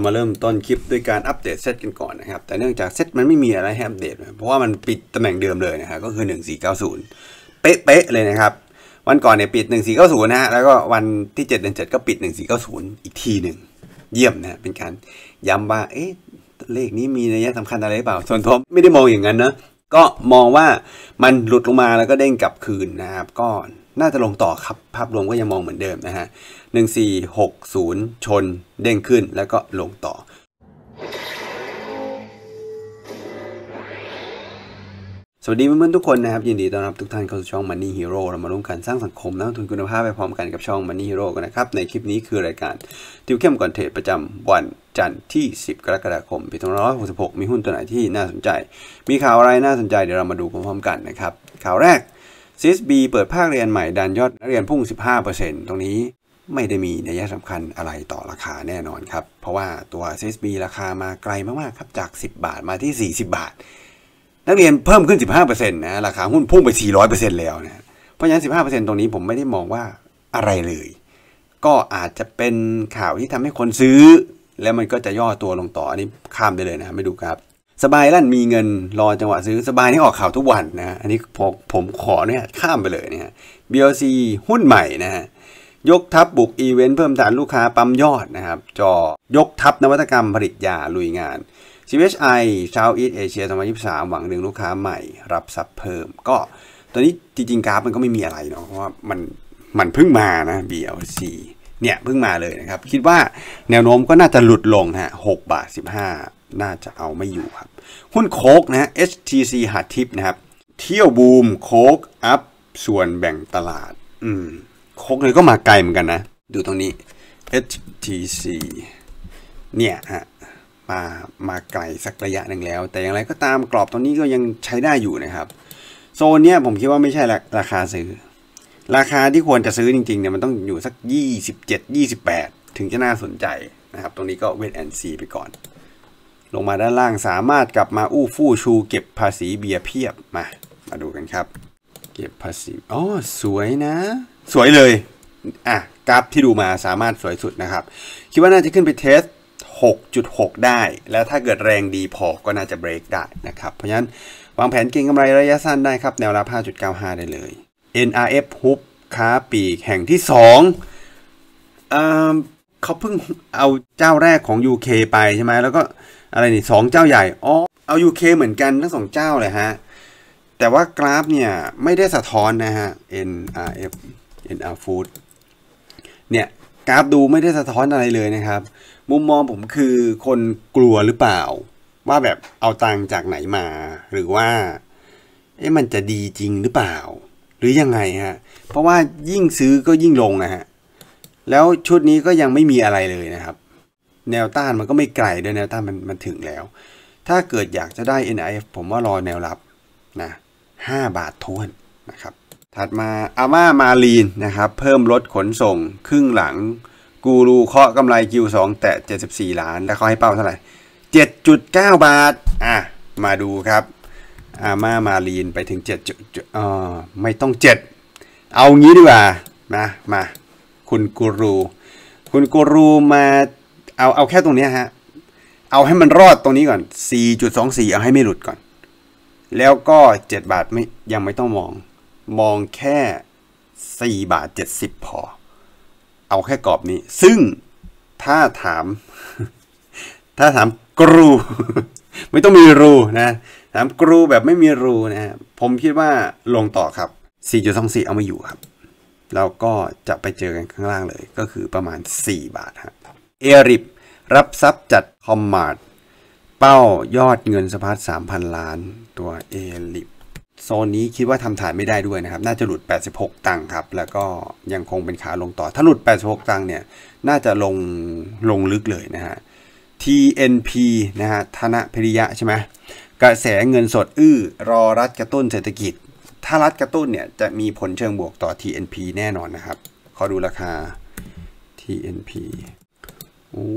ามาเริ่มต้นคลิปด้วยการอัปเดตเซตกันก่อนนะครับ แต่เนื่องจากเซตมันไม่มีอะไรให้อัปเดตเพราะว่ามันปิดตำแหน่งเดิมเลยนะครับก็คือ 1490เป๊ะๆเลยนะครับวันก่อนเนี่ยปิด1490นะฮะแล้วก็วันที่7เดือน7ก็ปิด1490 อีกทีหนึ่งเยี่ยมนะเป็นการย้ำว่าเอ๊ะเลขนี้มีนัยสำคัญอะไรเปล่า ส่วนทบไม่ได้มองอย่างนั้นนะก็มองว่ามันหลุดลงมาแล้วก็เด้งกลับคืนนะครับก็น่าจะลงต่อครับภาพรวมก็ยังมองเหมือนเดิมนะฮะหนึ่งสี่หกศูนย์ชนเด้งขึ้นแล้วก็ลงต่อ สวัสดีเพื่อนๆทุกคนนะครับ ยินดีต้อนรับทุกท่านเข้าสู่ช่อง Money Hero เรามาร่วมกันสร้างสังคมนักลทุนคุณภาพไปพร้อมกันกับช่อง Money Hero กันนะครับ ในคลิปนี้คือรายการติวเข้มก่อนเทรดประจำวันจันทร์ที่ 10 กรกฎาคมปี2566มีหุ้นตัวไหนที่น่าสนใจ มีข่าวอะไรน่าสนใจเดี๋ยวเรามาดูพร้อมๆกันนะครับข่าวแรกซิสบีเปิดภาคเรียนใหม่ดันยอดนักเรียนพุ่ง 15%ตรงนี้ไม่ได้มีนัยสำคัญอะไรต่อราคาแน่นอนครับ เพราะว่าตัวซสบีราคามาไกลมากๆครับจาก 10 บาทมาที่ 40 บาท นักเรียนเพิ่มขึ้น 15%นะราคาหุ้นพุ่งไป 400%แล้วนะเพราะฉะนั้น 15%ตรงนี้ผมไม่ได้มองว่าอะไรเลย ก็อาจจะเป็นข่าวที่ทำให้คนซื้อ แล้วมันก็จะย่อตัวลงต่ออันนี้ข้ามได้เลยนะไม่ดูครับสบายลั่นมีเงินรอจังหวะซื้อสบายนี่ออกข่าวทุกวันนะอันนี้ผมผมขอเนี่ยข้ามไปเลยเนี่ย BLC หุ้นใหม่นะฮะยกทับบุกอีเวนต์เพิ่มฐานลูกค้าปั๊มยอดนะครับจอยกทับนวัตกรรมผลิตยา ลุยงาน CHI ชาวอีสเอเชีย2023 หวังดึงลูกค้าใหม่รับซับเพิ่ม ก็ตอนนี้จริงๆกราฟมันก็ไม่มีอะไรเนาะเพราะว่ามันมันเพิ่งมานะ BLC เนี่ยเพิ่งมาเลยนะครับคิดว่าแนวโน้มก็น่าจะหลุดลงฮะ6บาท15น่าจะเอาไม่อยู่ครับ หุ้นโคกนะ HTC หาทิพนะครับ เที่ยวบูมโคกอัพส่วนแบ่งตลาด อืมโคกเลยก็มาไกลเหมือนกันนะ ดูตรงนี้ HTC เนี่ยฮะมามาไกลสักระยะหนึ่งแล้ว แต่อย่างไรก็ตามกรอบตรงนี้ก็ยังใช้ได้อยู่นะครับ โซนเนี้ยผมคิดว่าไม่ใช่ราคาซื้อ ราคาที่ควรจะซื้อจริงๆเนี่ยมันต้องอยู่สัก 27 28 ถึงจะน่าสนใจนะครับตรงนี้ก็เวทแอนซีไปก่อนลงมาด้านล่างสามารถกลับมาอู้ฟู่ชู เก็บภาษีเบียร์เพียบมามาดูกันครับ เก็บภาษีอ๋อสวยนะ สวยเลยอ่ะกราฟที่ดูมาสามารถสวยสุดนะครับ คิดว่าน่าจะขึ้นไปเทส6.6 ได้ แล้วถ้าเกิดแรงดีพอก็น่าจะเบรกได้นะครับเพราะฉะนั้นวางแผนเก็งกำไรระยะสั้นได้ครับ แนวรับ 5.95 ได้เลย NRF ฮุบค้าปีกแห่งที่2าเขาเพิ่งเอาเจ้าแรกของ UK ไปใช่ไหมแล้วก็อะไรนี่สองเจ้าใหญ่ อ๋อ เอายูเหมือนกันทั้งสองเจ้าเลยฮะ แต่ว่ากราฟเนี่ยไม่ได้สะท้อนนะฮะ NRF NR Food เนี่ย กราฟดูไม่ได้สะท้อนอะไรเลยนะครับ มุมมองผมคือคนกลัวหรือเปล่า ว่าแบบเอาตังจากไหนมา หรือว่าเอ๊ะมันจะดีจริงหรือเปล่า หรือยังไงฮะ เพราะว่ายิ่งซื้อก็ยิ่งลงนะฮะ แล้วชุดนี้ก็ยังไม่มีอะไรเลยนะครับแนวต้านมันก็ไม่ไกลด้วย แนวต้านมันมันถึงแล้ว ถ้าเกิดอยากจะได้ NIF ผมว่ารอแนวรับนะ5บาททวนนะครับ ถัดมาอาม่ามาลีนนะครับ เพิ่มลดขนส่งครึ่งหลัง กูรูเคาะกำไร Q2 แตะ74 ล้าน แล้วเขาให้เป้าเท่าไหร่ 7.9 บาท อ่ะ มาดูครับ อาม่ามาลีนไปถึง7จุดเออไม่ต้อง 7 เอางี้ดีกว่า นะ มา คุณกูรู คุณกูรูมาเอาเอาแค่ตรงนี้ฮะ เอาให้มันรอดตรงนี้ก่อน 4.24 เอาให้ไม่หลุดก่อน แล้วก็7บาทไม่ยังไม่ต้องมอง มองแค่4บาท70พอ เอาแค่กรอบนี้ ซึ่งถ้าถาม ถ้าถามกรูไม่ต้องมีรูนะ ถามกรูแบบไม่มีรูนะ ผมคิดว่าลงต่อครับ4.24เอามาอยู่ครับ แล้วก็จะไปเจอกันข้างล่างเลย ก็คือประมาณ 4 บาทฮะเอริบรับทรัพย์จัดคอมมาร์ดเป้ายอดเงินสะพัด3,000 ล้านตัวเอริบโซนนี้คิดว่าทำฐานไม่ได้ด้วยนะครับ น่าจะหลุด 86 ตังค์ครับ แล้วก็ยังคงเป็นขาลงต่อ ถ้าหลุด 86 ตังค์เนี่ย น่าจะลงลงลึกเลยนะฮะ TNP นะฮะธนพริยะใช่ไหมกระแสเงินสดอื้อ รอรัฐกระตุ้นเศรษฐกิจ ถ้ารัฐกระตุ้นเนี่ยจะมีผลเชิงบวกต่อ TNP แน่นอนนะครับขอดูราคา TNP โอ้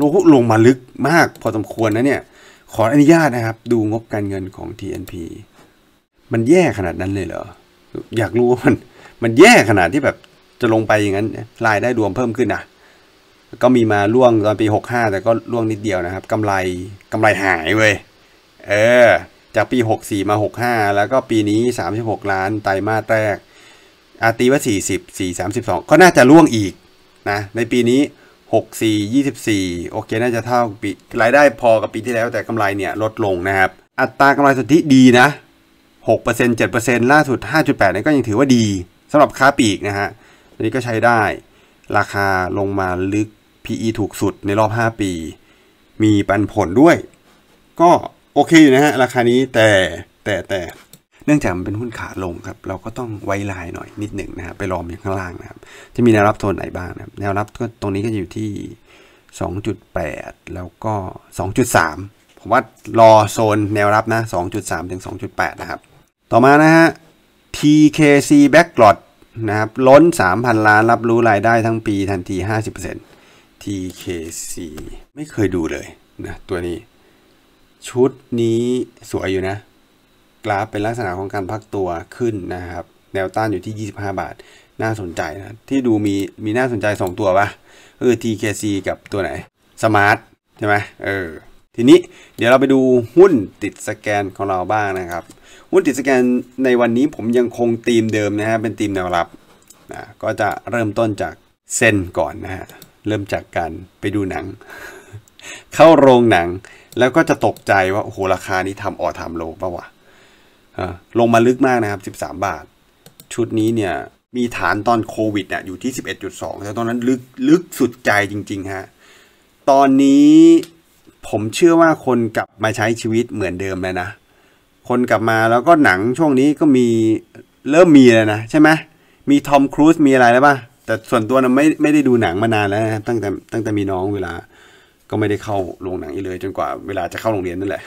ลงลงมาลึกมากพอสมควรนะเนี่ย ขออนุญาตนะครับ ดูงบการเงินของ TNP มันแย่ขนาดนั้นเลยเหรอ อยากรู้ว่ามัน มันแย่ขนาดที่แบบจะลงไปอย่างนั้น รายได้รวมเพิ่มขึ้นนะก็มีมาล่วงตอนปี 65 แต่ก็ล่วงนิดเดียวนะครับกำไรกำไรหายเว้ยเออ จากปี 64 มา 65 แล้วก็ปีนี้ 36 ล้าน ไตรมาสแรก อาตีว่า 40 4 32ก็น่าจะล่วงอีก นะในปีนี้หกสสีี่่ยิบสี่โอเค น่าจะเท่าปี รายได้พอกับปีที่แล้วแต่กำไรเนี่ย ลดลงนะครับ อัตรากำไรสุทธิดีนะหกเเเเเปปออรร์์ซซ็็นจดต์ล่าสุดห้าจุดแปดนี่ก็ยังถือว่าดีสำหรับค้าปีกนะฮะอันนี้ก็ใช้ได้ราคาลงมาลึก PE ถูกสุดในรอบ 5 ปี มีปันผลด้วย ก็โอเคอยู่นะฮะราคานี้แต่แต่ แต่นื่องจากมันเป็นหุ้นขาลงครับ เราก็ต้องไว้ลายหน่อยนิดหนึ่งนะครับไปรอมอยู่ข้างล่างนะครับ จะมีแนวรับโซนไหนบ้างนะแนวรับก็ตรงนี้ก็อยู่ที่ 2.8 แล้วก็ 2.3 ผมว่ารอโซนแนวรับนะ 2.3 ถึง 2.8 นะครับ ต่อมานะฮะ TKC Backlot นะครับ ล้น 3,000 ล้านรับรู้รายได้ทั้งปีทันที 50% TKC ไม่เคยดูเลยนะตัวนี้ ชุดนี้สวยอยู่นะกราฟเป็นลักษณะของการพักตัวขึ้นนะครับ แนวต้านอยู่ที่ 25 บาท น่าสนใจนะ ที่ดูมีมีน่าสนใจ 2 ตัวปะคือ TKC กับตัวไหนสมาร์ทใช่ไหมเออ ทีนี้เดี๋ยวเราไปดูหุ้นติดสแกนของเราบ้างนะครับ หุ้นติดสแกนในวันนี้ผมยังคงธีมเดิมนะฮะ เป็นธีมแนวรับนะ ก็จะเริ่มต้นจากเส้นก่อนนะฮะ เริ่มจากการไปดูหนัง เข้าโรงหนังแล้วก็จะตกใจว่าโอ้โหราคานี้ทำออทำโลปะวะลงมาลึกมากนะครับ 13 บาท ชุดนี้เนี่ยมีฐานตอนโควิดเนี่ยอยู่ที่ 11.2 แต่ตอนนั้นลึกลึกสุดใจจริง ๆ ฮะ ตอนนี้ผมเชื่อว่าคนกลับมาใช้ชีวิตเหมือนเดิมแล้วนะ คนกลับมาแล้วก็หนังช่วงนี้ก็มีเริ่มมีแล้วนะใช่ไหม มีทอมครูซมีอะไรแล้วป่ะ แต่ส่วนตัวนะไม่ไม่ได้ดูหนังมานานแล้วนะตั้งแต่ ตั้งแต่มีน้องเวลา ก็ไม่ได้เข้าโรงหนังอีกเลย จนกว่าเวลาจะเข้าโรงเรียนนั่นแหละ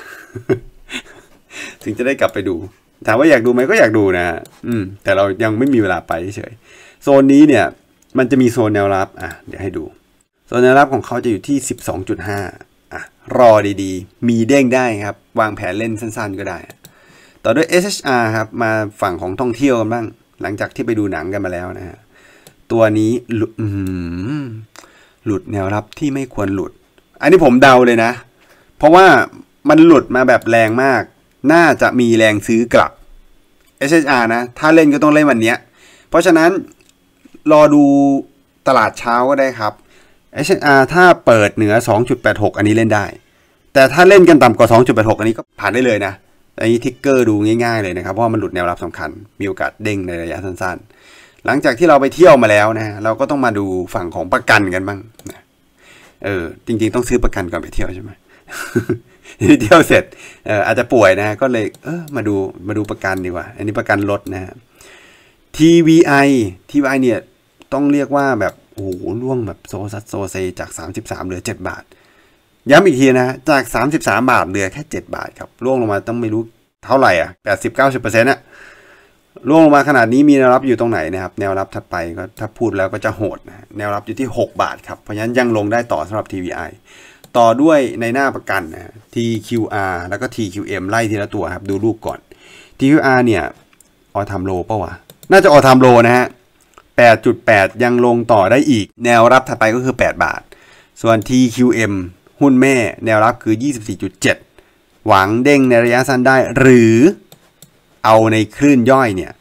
ถึงจะได้กลับไปดู ถามว่าอยากดูไหมก็อยากดูนะอืม แต่เรายังไม่มีเวลาไปเฉยโซนนี้เนี่ย มันจะมีโซนแนวรับ อ่ะเดี๋ยวให้ดู โซนแนวรับของเขาจะอยู่ที่สิบสอ่ะ รอดีๆ มีเด้งได้ครับ วางแผนเล่นสั้นๆก็ได้ ต่อด้วย SHR ครับ มาฝั่งของท่องเที่ยวกันบ้าง หลังจากที่ไปดูหนังกันมาแล้วนะฮะตัวนี้หลุดหลุดแนวรับที่ไม่ควรหลุด อันนี้ผมเดาเลยนะ เพราะว่ามันหลุดมาแบบแรงมากน่าจะมีแรงซื้อกลับ SHR นะ ถ้าเล่นก็ต้องเล่นวันนี้ เพราะฉะนั้น รอดูตลาดเช้าก็ได้ครับ SHR ถ้าเปิดเหนือ 2.86 อันนี้เล่นได้ แต่ถ้าเล่นกันต่ำกว่า 2.86 อันนี้ก็ผ่านได้เลยนะอันนี้ทิกเกอร์ดูง่ายๆเลยนะครับ เพราะมันหลุดแนวรับสำคัญ มีโอกาสเด้งในระยะสั้นๆ หลังจากที่เราไปเที่ยวมาแล้วนะ เราก็ต้องมาดูฝั่งของประกันกันบ้างเออ จริง ๆต้องซื้อประกันก่อนไปเที่ยวใช่ไหมเที่ยวเสร็จอาจจะป่วยนะ ก็เลยเออมาดูมาดูประกันดีกว่า อันนี้ประกันรถนะ TVI TVI เนี่ยต้องเรียกว่าแบบโอ้โหล่วงแบบโซซัดโซเซจาก33เหลือ 7 บาท ย้ำอีกทีนะ จาก 33 บาทเหลือแค่ 7 บาทครับล่วงลงมาต้องไม่รู้เท่าไหร่อ่ะ80 90เปอร์เซ็นต์อ่ะล่วงลงมาขนาดนี้มีแนวรับอยู่ตรงไหนนะครับ แนวรับถัดไปก็ถ้าพูดแล้วก็จะโหดนะแนวรับอยู่ที่ 6 บาทครับเพราะฉะนั้นยังลงได้ต่อสำหรับ TVI ต่อด้วยในหน้าประกันนะ TQR แล้วก็ TQM ไล่ทีละตัวครับ ดูรูปก่อน TQR เนี่ย ออทามโลปะวะ น่าจะออทามโลนะฮะ 8.8 ยังลงต่อได้อีกแนวรับถัดไปก็คือ 8 บาท ส่วน TQM หุ้นแม่แนวรับคือ 24.7 หวังเด้งในระยะสั้นได้หรือเอาในคลื่นย่อยเนี่ย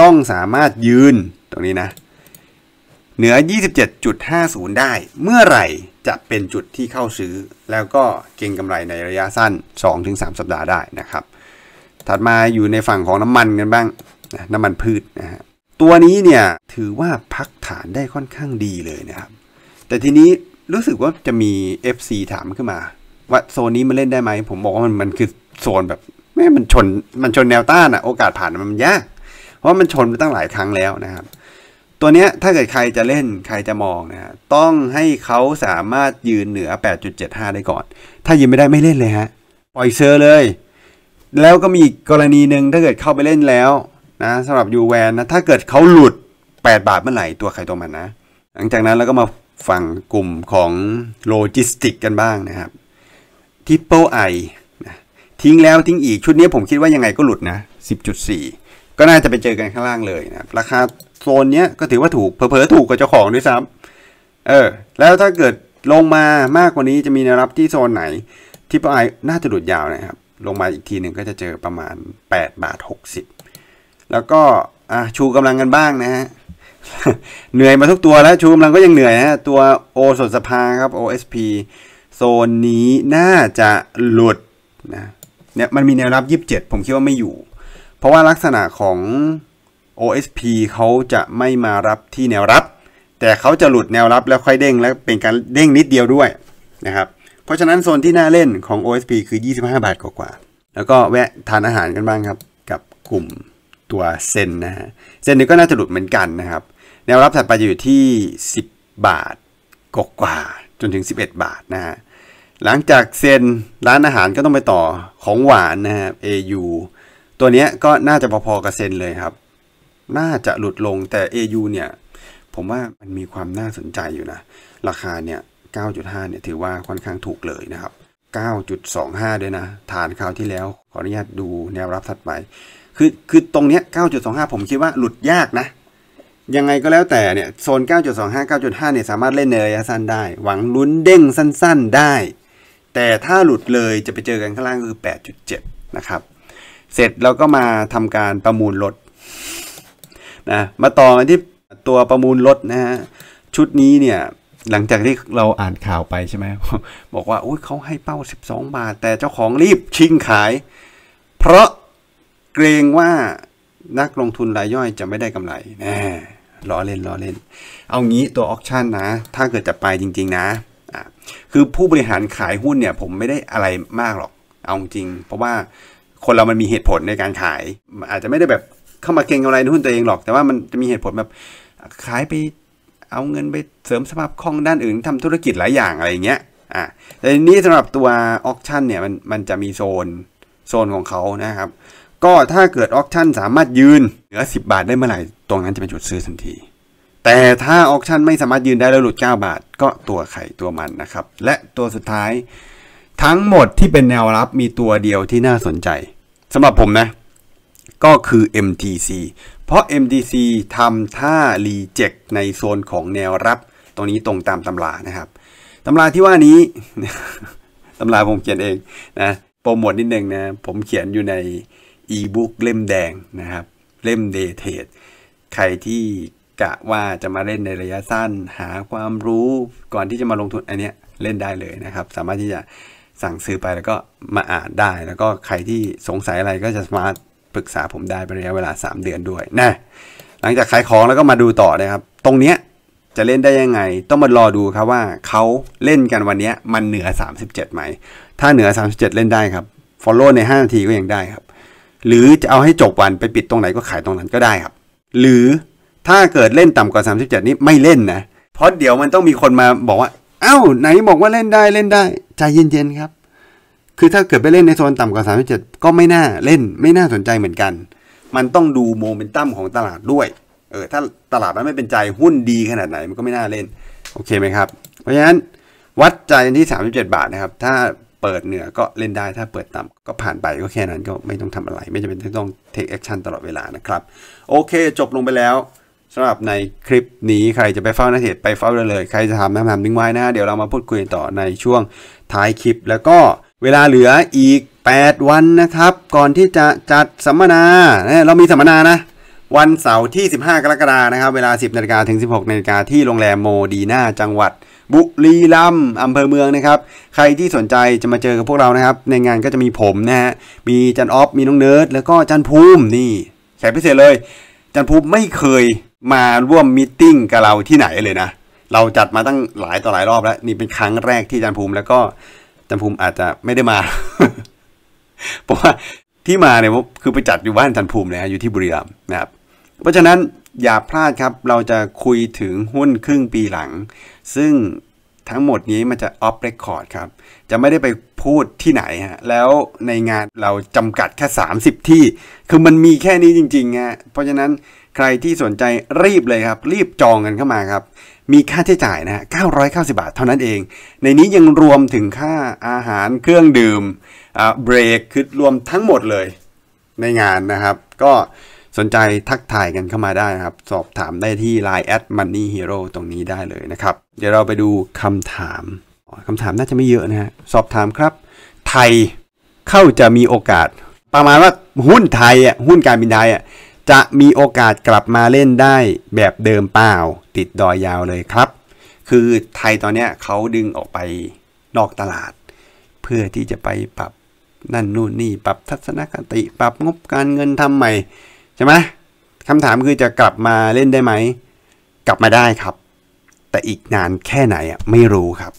ต้องสามารถยืนตรงนี้นะเหนือ 27.50 ได้ เมื่อไหร่จะเป็นจุดที่เข้าซื้อ แล้วก็เก็งกำไรในระยะสั้น 2-3 สัปดาห์ได้นะครับ ถัดมาอยู่ในฝั่งของน้ำมันกันบ้าง น้ำมันพืชนะฮะตัวนี้เนี่ย ถือว่าพักฐานได้ค่อนข้างดีเลยนะครับ แต่ทีนี้รู้สึกว่าจะมี FC ถามขึ้นมา ว่าโซนนี้มันเล่นได้ไหม ผมบอกว่ามันมันคือโซนแบบแม่มันชนมันชนแนวต้านอะโอกาสผ่านมันยาก เพราะมันชนไปตั้งหลายครั้งแล้วนะครับตัวเนี้ยถ้าเกิดใครจะเล่นใครจะมองนะต้องให้เขาสามารถยืนเหนือ 8.75 ได้ก่อน ถ้ายืนไม่ได้ไม่เล่นเลยฮะ ปล่อยเซอร์เลย แล้วก็มีอีกกรณีหนึ่งถ้าเกิดเข้าไปเล่นแล้วนะสำหรับยูแวนนะ ถ้าเกิดเขาหลุด 8 บาท เมื่อไหร่ ตัวใครตัวมันนะหลังจากนั้นเราก็มาฟังกลุ่มของโลจิสติกกันบ้างนะครับทิปเปิลไอทิ้งแล้วทิ้งอีกชุดนี้ผมคิดว่ายังไงก็หลุดนะ 10.4ก็น่าจะไปเจอกันข้างล่างเลยนะราคาโซนเนี้ยก็ถือว่าถูกเผอๆถูกกับเจ้าของด้วยซ้ำเออแล้วถ้าเกิดลงมามากกว่านี้จะมีแนวรับที่โซนไหน ที่ปลายน่าจะหลุดยาวนะครับลงมาอีกทีหนึ่งก็จะเจอประมาณ 8 บาท60แล้วก็ชูกำลังกันบ้างนะฮะเหนื่อยมาทุกตัวแล้ว ชูกำลังก็ยังเหนื่อยฮะตัวโอสดสภาครับ OSP โซนนี้น่าจะหลุดนะเนี่ยมันมีแนวรับ27ผมคิดว่าไม่อยู่เพราะว่าลักษณะของ OSP เขาจะไม่มารับที่แนวรับ แต่เขาจะหลุดแนวรับแล้วค่อยเด้งและเป็นการเด้งนิดเดียวด้วยนะครับเพราะฉะนั้น โซนที่น่าเล่นของ OSP คือ 25 บาทกว่าๆแล้วก็แวะทานอาหารกันบ้างครับกับกลุ่มตัวเซนนะฮะ เซนนี่ก็น่าจะหลุดเหมือนกันนะครับ แนวรับถัดไปจะอยู่ที่ 10 บาทกกว่าจนถึง 11 บาทนะฮะหลังจากเซนร้านอาหารก็ต้องไปต่อของหวานนะครับ AU ตัวนี้ก็น่าจะพอๆกับเซนเลยครับ น่าจะหลุดลงแต่ AU เนี่ยผมว่ามันมีความน่าสนใจอยู่นะ ราคาเนี่ย 9.5 เนี่ยถือว่าค่อนข้างถูกเลยนะครับ 9.25 ด้วยนะ ฐานคราวที่แล้วขออนุญาตดูแนวรับถัดไปคือคือตรงเนี้ย9.25 ผมคิดว่าหลุดยากนะ ยังไงก็แล้วแต่เนี่ยโซน 9.25 9.5 เนี่ยสามารถเล่นในระยะสั้นได้หวังลุ้นเด้งสั้นๆได้ แต่ถ้าหลุดเลยจะไปเจอกันข้างล่างคือ 8.7 นะครับเสร็จเราก็มาทำการประมูลรถนะ มาต่อที่ตัวประมูลรถนะฮะ ชุดนี้เนี่ย หลังจากที่เราอ่านข่าวไปใช่ไหมบอกว่าอุ้ยเขาให้เป้า 12 บาท แต่เจ้าของรีบชิงขาย เพราะเกรงว่านักลงทุนรายย่อยจะไม่ได้กำไรนะล้อเล่นล้อเล่น เอางี้ตัวออกชั่นนะถ้าเกิดจะไปจริง ๆ นะะคือผู้บริหารขายหุ้นเนี่ยผมไม่ได้อะไรมากหรอกเอาจริง เพราะว่าคนเรามันมีเหตุผลในการขาย อาจจะไม่ได้แบบเข้ามาเก่งอะไรหุ้นตัวเองหรอก แต่ว่ามันจะมีเหตุผลแบบขายไปเอาเงินไปเสริมสภาพคล่องด้านอื่นทำธุรกิจหลายอย่างอะไรอย่างเงี้ยอ่ะแต่นี้สำหรับตัวออคชั่นเนี่ยมันมันจะมีโซนโซนของเขานะครับ ก็ถ้าเกิดออคชั่นสามารถยืน เหนือ 10 บาทได้เมื่อไหร่ตรงนั้นจะเป็นจุดซื้อทันที แต่ถ้าออคชั่นไม่สามารถยืนได้แล้วหลุด9 บาทก็ตัวไข่ตัวมันนะครับ และตัวสุดท้ายทั้งหมดที่เป็นแนวรับมีตัวเดียวที่น่าสนใจสำหรับผมนะ ก็คือ MTC เพราะ MTC ทำท่ารีเจ็คในโซนของแนวรับ ตรงนี้ตรงตามตำรานะครับตำราที่ว่านี้ตำราผมเขียนเองนะโปรโมทนิดนึงนะผมเขียนอยู่ใน อีบุ๊กเล่มแดงนะครับเล่มเดเทดใครที่กะว่าจะมาเล่นในระยะสั้น หาความรู้ก่อนที่จะมาลงทุนอันเนี้ยเล่นได้เลยนะครับ สามารถที่จะสั่งซื้อไปแล้วก็มาอ่านได้ แล้วก็ใครที่สงสัยอะไรก็จะสามารถปรึกษาผมได้เป็นระยะเวลา 3 เดือนด้วย นะ หลังจากขายของแล้วก็มาดูต่อนะครับ ตรงเนี้ยจะเล่นได้ยังไง ต้องมารอดูครับว่าเขาเล่นกันวันนี้มันเหนือ 37ไหมถ้าเหนือ 37 เล่นได้ครับฟอลโล่ใน 5 นาทีก็ยังได้ครับ หรือจะเอาให้จบวันไปปิดตรงไหนก็ขายตรงนั้นก็ได้ครับ หรือถ้าเกิดเล่นต่ำกว่า 37 นี้ไม่เล่นนะ เพราะเดี๋ยวมันต้องมีคนมาบอกว่า เอา้าไหนบอกว่าเล่นได้เล่นได้ใจเย็นๆครับ คือถ้าเกิดไปเล่นในโซนต่ำกว่า 37 ก็ไม่น่าเล่น ไม่น่าสนใจเหมือนกัน มันต้องดูโมเมนตัมของตลาดด้วย เออถ้าตลาดมันไม่เป็นใจหุ้นดีขนาดไหนมันก็ไม่น่าเล่นโอเคไหมครับ เพราะฉะนั้นวัดใจที่ 37 บาทนะครับ ถ้าเปิดเหนือก็เล่นได้ ถ้าเปิดต่ำก็ผ่านไปก็แค่นั้น ก็ไม่ต้องทำอะไร ไม่จำเป็นที่ต้องเทคแอคชั่นตลอดเวลานะครับ โอเคจบลงไปแล้วสำหรับในคลิปนี้ใครจะไปเฝ้านาเทดไปเฝ้าเลย ใครจะทำน้ำทำนิ้งไว้นะเดี๋ยวเรามาพูดคุยต่อในช่วงท้ายคลิปแล้วก็เวลาเหลืออีก8วันนะครับก่อนที่จะจัดสัมมนาเรามีสัมมนานะวันเสาร์ที่15กรกฎาคมนะครับเวลา10นาฬิกาถึง16นาฬิกาที่โรงแรมโมดีนาจังหวัดบุรีรัมย์อำเภอเมืองนะครับใครที่สนใจจะมาเจอกับพวกเรานะครับในงานก็จะมีผมนะฮะมีจันออฟมีน้องเนิร์ดแล้วก็จันภูมินี่แขกพิเศษเลยจันภูมิไม่เคยมาร่วมมิ팅กับเราที่ไหนเลยนะเราจัดมาตั้งหลายต่อหลายรอบแล้ว นี่เป็นครั้งแรกที่อาจารย์ภูมิ แล้วก็อาจารย์ภูมิอาจจะไม่ได้มา เพราะว่าที่มาเนี่ยคือไปจัดอยู่บ้านอาจารย์ภูมิเลยฮะอยู่ที่บุรีรัมย์นะครับ เพราะฉะนั้นอย่าพลาดครับ เราจะคุยถึงหุ้นครึ่งปีหลัง ซึ่งทั้งหมดนี้มันจะออฟเรคคอร์ดครับ จะไม่ได้ไปพูดที่ไหนฮะ แล้วในงานเราจำกัดแค่ 30 ที่ คือมันมีแค่นี้จริงๆฮะเพราะฉะนั้นใครที่สนใจรีบเลยครับ รีบจองกันเข้ามาครับ มีค่าใช้จ่ายนะฮะ990 บาทเท่านั้นเอง ในนี้ยังรวมถึงค่าอาหารเครื่องดื่มเบรกคือรวมทั้งหมดเลยในงานนะครับ ก็สนใจทักทายกันเข้ามาได้นะครับสอบถามได้ที่ Line at Money Hero ตรงนี้ได้เลยนะครับ เดี๋ยวเราไปดูคำถามคำถามน่าจะไม่เยอะนะฮะสอบถามครับ ไทยเข้าจะมีโอกาส ประมาณว่าหุ้นไทยอ่ะหุ้นการบินไทยอ่ะ จะมีโอกาสกลับมาเล่นได้แบบเดิมเปล่า ติดดอยยาวเลยครับ คือไทยตอนเนี้ยเขาดึงออกไปนอกตลาด เพื่อที่จะไปปรับนั่นนู่นนี่ปรับทัศนคติปรับงบการเงินทำใหม่ช่ไหมคำถามคือจะกลับมาเล่นได้ไหม กลับมาได้ครับ แต่อีกนานแค่ไหนอ่ะ ไม่รู้ครับ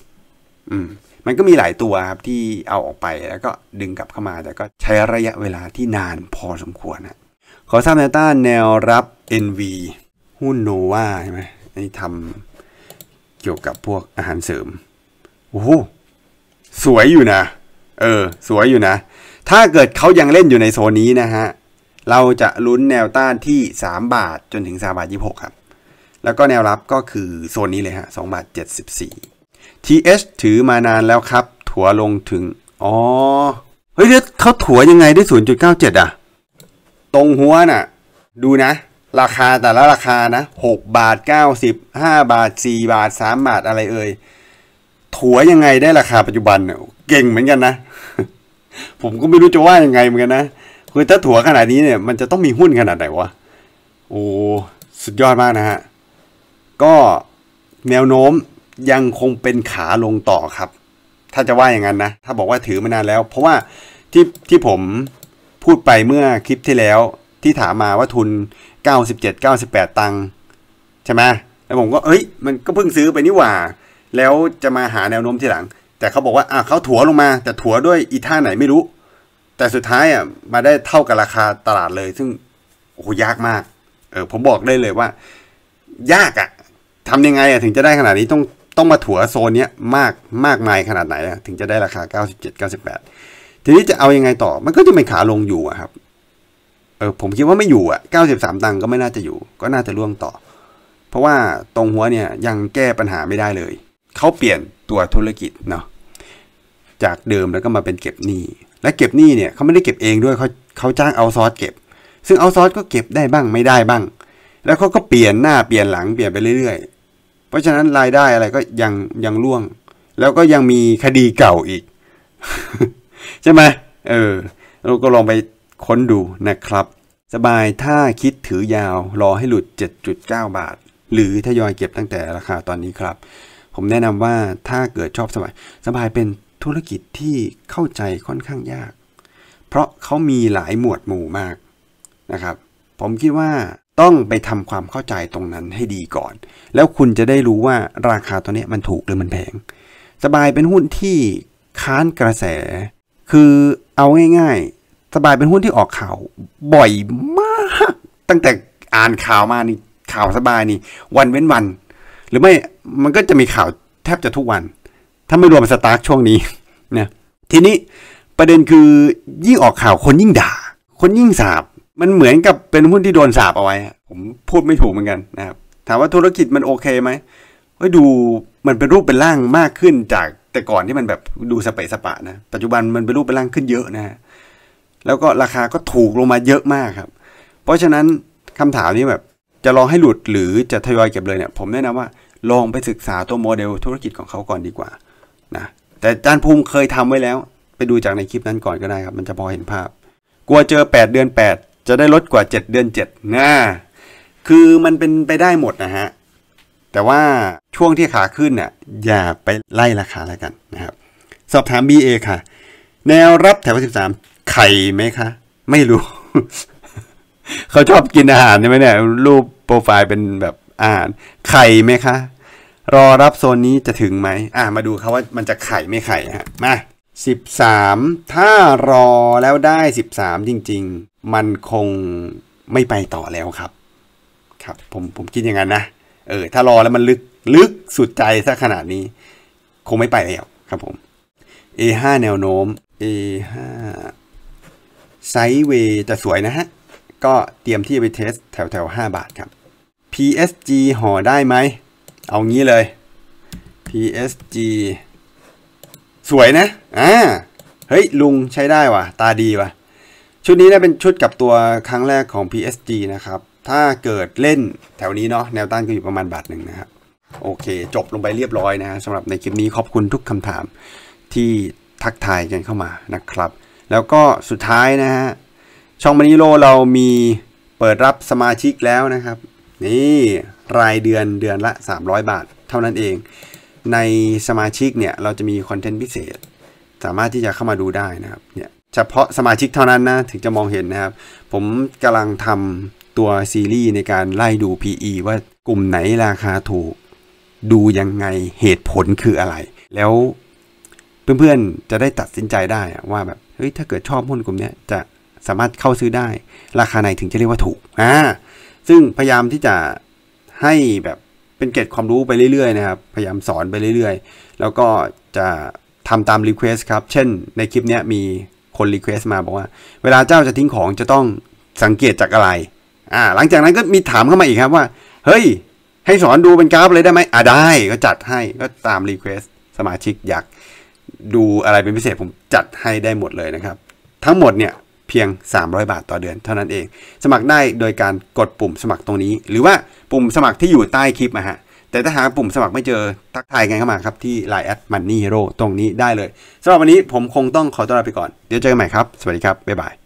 อืมมันก็มีหลายตัวครับที่เอาออกไปแล้วก็ดึงกลับเข้ามาแต่ก็ใช้ระยะเวลาที่นานพอสมควรนะขอทราบแนวต้านแนวรับ NV หุ้นโนวาใช่ไหมนี่ทำเกี่ยวกับพวกอาหารเสริมโอ้โหสวยอยู่นะ เออ สวยอยู่นะ ถ้าเกิดเขายังเล่นอยู่ในโซนนี้นะฮะเราจะลุ้นแนวต้านที่ 3 บาทจนถึง3บาท26 ครับ แล้วก็แนวรับก็คือโซนนี้เลยฮะ2บาท74 TH ถือมานานแล้วครับ ถัวลงถึง อ๋อ เฮ้ยเขาถัวยังไงได้ 0.97 อ่ะ ตรงหัวน่ะ ดูนะ ราคาแต่ละราคานะ6บาท90 5บาท 4 บาท 3 บาทอะไรเอ่ย ถัวยังไงได้ราคาปัจจุบันเก่งเหมือนกันนะ ผมก็ไม่รู้จะว่ายังไงเหมือนกันนะคือถ้าถั่วขนาดนี้เนี่ยมันจะต้องมีหุ้นขนาดไหนวะโอ้สุดยอดมากนะฮะ ก็แนวโน้มยังคงเป็นขาลงต่อครับ ถ้าจะว่าอย่างนั้นนะ ถ้าบอกว่าถือมานานแล้ว เพราะว่าที่ที่ผมพูดไปเมื่อคลิปที่แล้ว ที่ถามมาว่าทุน 97 98 ตังค์ใช่ไหมแล้วผมก็เอ้ยมันก็เพิ่งซื้อไปนี่หว่า แล้วจะมาหาแนวโน้มทีหลัง แต่เขาบอกว่าอ่ะเขาถัวลงมา แต่ถัวด้วยอีท่าไหนไม่รู้แต่สุดท้ายอ่ะมาได้เท่ากับราคาตลาดเลย ซึ่งโอ้หยากมาก เออผมบอกได้เลยว่า ยากอ่ะทำยังไงอ่ะ ถึงจะได้ขนาดนี้ต้องต้องมาถัวโซนเนี้ยมากมาก มายขนาดไหนนะถึงจะได้ราคา97 98ทีนี้จะเอายังไงต่อ มันก็จะเป็นขาลงอยู่อะครับ เออผมคิดว่าไม่อยู่อ่ะ93ตังก็ไม่น่าจะอยู่ ก็น่าจะร่วงต่อ เพราะว่าตรงหัวเนี่ยยังแก้ปัญหาไม่ได้เลยเขาเปลี่ยนตัวธุรกิจเนาะจากเดิมแล้วก็มาเป็นเก็บหนี้และเก็บหนี้เนี่ยเขาไม่ได้เก็บเองด้วยเขาเขาจ้างเอาซอสเก็บ ซึ่งเอาซอสก็เก็บได้บ้างไม่ได้บ้าง แล้วเขาก็เปลี่ยนหน้าเปลี่ยนหลังเปลี่ยนไปเรื่อยๆ เพราะฉะนั้นรายได้อะไรก็ยังยังล่วง แล้วก็ยังมีคดีเก่าอีกใช่ไหมเออเราก็ลองไปค้นดูนะครับ สบายถ้าคิดถือยาวรอให้หลุด7.9บาท หรือทยอยเก็บตั้งแต่ราคาตอนนี้ครับ ผมแนะนำว่าถ้าเกิดชอบสบายสบายเป็นธุรกิจที่เข้าใจค่อนข้างยาก เพราะเขามีหลายหมวดหมู่มากนะครับผมคิดว่าต้องไปทำความเข้าใจตรงนั้นให้ดีก่อน แล้วคุณจะได้รู้ว่าราคาตัวนี้มันถูกหรือมันแพง สบายเป็นหุ้นที่ค้านกระแส คือเอาง่าย ๆ สบายเป็นหุ้นที่ออกข่าวบ่อยมาก ตั้งแต่อ่านข่าวมานี่ข่าวสบายนี่วันเว้นวัน หรือไม่มันก็จะมีข่าวแทบจะทุกวันถ้าไม่รวมสตาร์กช่วงนี้นะทีนี้ประเด็นคือยิ่งออกข่าวคนยิ่งด่า คนยิ่งสาบมันเหมือนกับเป็นหุ้นที่โดนสาบเอาไว้ ผมพูดไม่ถูกเหมือนกันนะครับถามว่าธุรกิจมันโอเคไหมก็ดูมันเป็นรูปเป็นร่างมากขึ้นจากแต่ก่อนที่มันแบบดูสเปะสปะนะ ปัจจุบันมันเป็นรูปเป็นร่างขึ้นเยอะนะแล้วก็ราคาก็ถูกลงมาเยอะมากครับ เพราะฉะนั้นคำถามนี้แบบจะลองให้หลุดหรือจะทยอยเก็บเลยเนี่ยผมแนะนำว่า ลองไปศึกษาตัวโมเดลธุรกิจของเขาก่อนดีกว่านะแต่จานภูมิเคยทำไว้แล้ว ไปดูจากในคลิปนั้นก่อนก็ได้ครับ มันจะพอเห็นภาพ กลัวเจอ 8 เดือน 8 จะได้ลดกว่า 7 เดือน 7 นะ คือมันเป็นไปได้หมดนะฮะ แต่ว่าช่วงที่ขาขึ้นน่ะอย่าไปไล่ราคาแล้วกันนะครับ สอบถาม BA ค่ะ แนวรับแถว13 ไข่ไหมคะ ไม่รู้เขาชอบกินอาหารใช่ไหมเนี่ยรูปโปรไฟล์เป็นแบบอาหารไข่ไหมคะรอรับโซนนี้จะถึงไหม อ่ะ มาดูครับว่ามันจะไข่ไม่ไข่ฮะ มา 13 ถ้ารอแล้วได้ 13 จริง ๆ มันคงไม่ไปต่อแล้วครับ ครับผมผมคิดอย่างนั้นนะ เออ ถ้ารอแล้วมันลึก ลึกสุดใจซะขนาดนี้ คงไม่ไปแล้วครับผม A5 แนวโน้ม A5 ไซเวจะสวยนะฮะ ก็เตรียมที่จะไปเทส แถวแถว5บาทครับ PSG ห่อได้ไหมเอางี้เลย PSG สวยนะ อ่า เฮ้ย ลุงใช้ได้ว่ะ ตาดีว่ะ ชุดนี้นะเป็นชุดกับตัวครั้งแรกของ PSG นะครับ ถ้าเกิดเล่นแถวนี้เนาะแนวต้านก็อยู่ประมาณบาทหนึ่งนะครับ โอเค จบลงไปเรียบร้อยนะะสำหรับในคลิปนี้ขอบคุณทุกคำถามที่ทักทายกันเข้ามานะครับ แล้วก็สุดท้ายนะฮะช่องมานิโลเรามีเปิดรับสมาชิกแล้วนะครับนี่ รายเดือนเดือนละ 300 บาท เท่านั้นเอง ในสมาชิกเนี่ย เราจะมีคอนเทนต์พิเศษ สามารถที่จะเข้ามาดูได้นะครับเนี่ยเฉพาะสมาชิกเท่านั้นนะ ถึงจะมองเห็นนะครับ ผมกำลังทำตัวซีรีส์ในการไล่ดู PE ว่ากลุ่มไหนราคาถูกดูยังไงเหตุผลคืออะไร แล้วเพื่อนๆ จะได้ตัดสินใจได้ว่าแบบ เฮ้ย ถ้าเกิดชอบหุ้นกลุ่มนี้จะสามารถเข้าซื้อได้ ราคาไหนถึงจะเรียกว่าถูกอ่าึ่งพยายามที่จะให้แบบเป็นเกร็ดความรู้ไปเรื่อยๆนะครับพยายามสอนไปเรื่อยๆ แล้วก็จะทำตามรีเควสครับ เช่น ในคลิปนี้มีคนรีเควสมาบอกว่า เวลาเจ้าจะทิ้งของจะต้องสังเกตจากอะไรอ่าหลังจากนั้นก็มีถามเข้ามาอีกครับว่าเฮ้ยให้สอนดูเป็นกราฟเลยได้ไหมอ่าได้ ก็จัดให้ก็ตามรีเควสสมาชิก อยากดูอะไรเป็นพิเศษผมจัดให้ได้หมดเลยนะครับ ทั้งหมดเนี่ยเพียง 300 บาทต่อเดือนเท่านั้นเองสมัครได้โดยการกดปุ่มสมัครตรงนี้ หรือว่าปุ่มสมัครที่อยู่ใต้คลิปนะฮะ แต่ถ้าหาปุ่มสมัครไม่เจอ ทักทายกันเข้ามาครับ ที่ Line แอดมันนี่โรตรงนี้ได้เลยสำหรับวันนี้ผมคงต้องขอตัวลาไปก่อนเดี๋ยวเจอกันใหม่ครับ สวัสดีครับ บ๊ายบาย